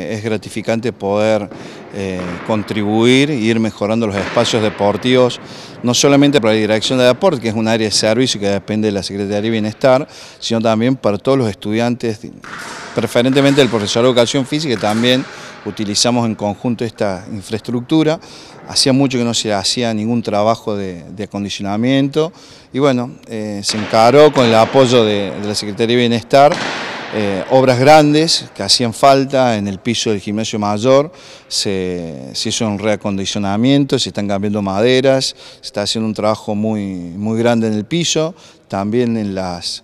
Eh, es gratificante poder eh, contribuir e ir mejorando los espacios deportivos, no solamente para la dirección de deporte, que es un área de servicio que depende de la Secretaría de Bienestar, sino también para todos los estudiantes, preferentemente el profesor de Educación Física, que también utilizamos en conjunto esta infraestructura. Hacía mucho que no se hacía ningún trabajo de, acondicionamiento y bueno, eh, se encaró con el apoyo de la Secretaría de Bienestar. Eh, obras grandes que hacían falta en el piso del gimnasio mayor, se, hizo un reacondicionamiento, se están cambiando maderas, se está haciendo un trabajo muy, muy grande en el piso, también en las,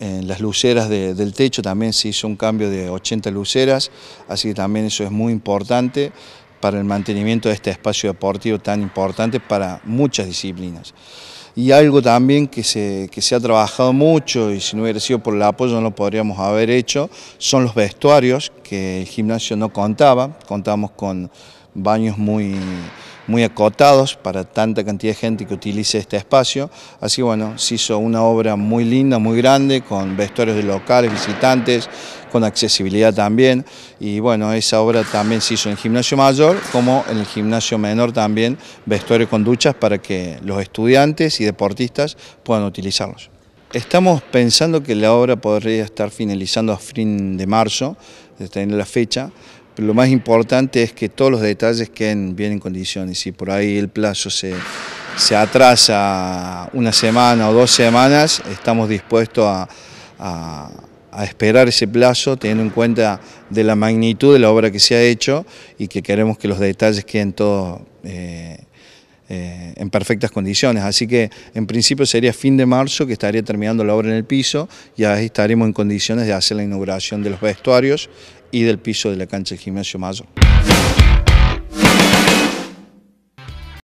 en las luceras del techo también se hizo un cambio de 80 luceras, así que también eso es muy importante para el mantenimiento de este espacio deportivo tan importante para muchas disciplinas y algo también que se, se ha trabajado mucho y si no hubiera sido por el apoyo no lo podríamos haber hecho, son los vestuarios que el gimnasio no contaba, contamos con baños muy, muy acotados para tanta cantidad de gente que utilice este espacio. Así bueno, se hizo una obra muy linda, muy grande, con vestuarios de locales, visitantes, con accesibilidad también. Y bueno, esa obra también se hizo en el gimnasio mayor, como en el gimnasio menor también, vestuarios con duchas para que los estudiantes y deportistas puedan utilizarlos. Estamos pensando que la obra podría estar finalizando a fin de marzo, de tener la fecha, pero lo más importante es que todos los detalles queden bien en condiciones. Si por ahí el plazo se, se atrasa una semana o dos semanas, estamos dispuestos a, a, esperar ese plazo teniendo en cuenta de la magnitud de la obra que se ha hecho y que queremos que los detalles queden todos eh, eh, en perfectas condiciones. Así que en principio sería fin de marzo que estaría terminando la obra en el piso y ahí estaremos en condiciones de hacer la inauguración de los vestuarios y del piso de la cancha del gimnasio mayor.